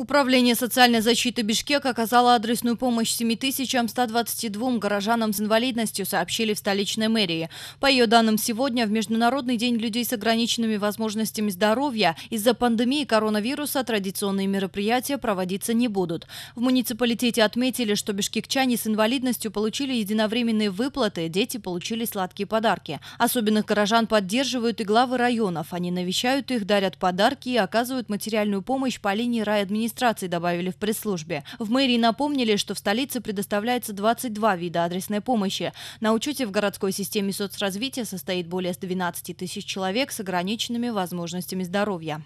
Управление социальной защиты Бишкека оказало адресную помощь 7122 горожанам с инвалидностью, сообщили в столичной мэрии. По ее данным, сегодня, в Международный день людей с ограниченными возможностями здоровья, из-за пандемии коронавируса традиционные мероприятия проводиться не будут. В муниципалитете отметили, что бишкекчане с инвалидностью получили единовременные выплаты, дети получили сладкие подарки. Особенных горожан поддерживают и главы районов. Они навещают их, дарят подарки и оказывают материальную помощь по линии райадминистрации администрации добавили в пресс-службе. В мэрии напомнили, что в столице предоставляется 22 вида адресной помощи. На учете в городской системе соцразвития состоит более 12 тысяч человек с ограниченными возможностями здоровья.